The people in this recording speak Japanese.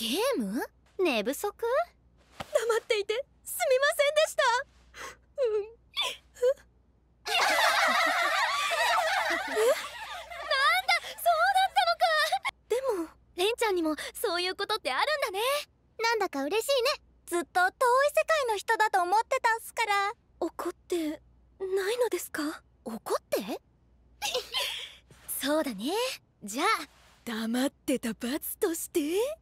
ゲーム寝不足黙っていてすみませんでした なんだそうだったのかでもレンちゃんにもそういうことってあるんだねなんだか嬉しいねずっと遠い世界の人だと思ってたっすから怒ってないのですか怒って そうだねじゃあ黙ってた罰として